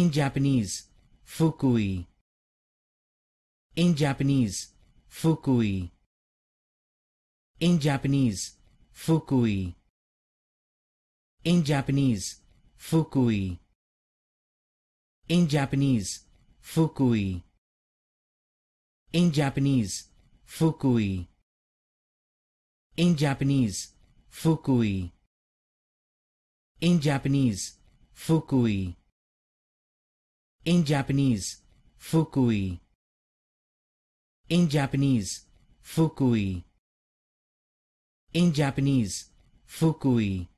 In Japanese, fukui. In Japanese, fukui. In Japanese, fukui. In Japanese, fukui. In Japanese, fukui. In Japanese, fukui. In Japanese, fukui. In Japanese, fukui. In Japanese, fukui. In Japanese, fukui. In Japanese, fukui.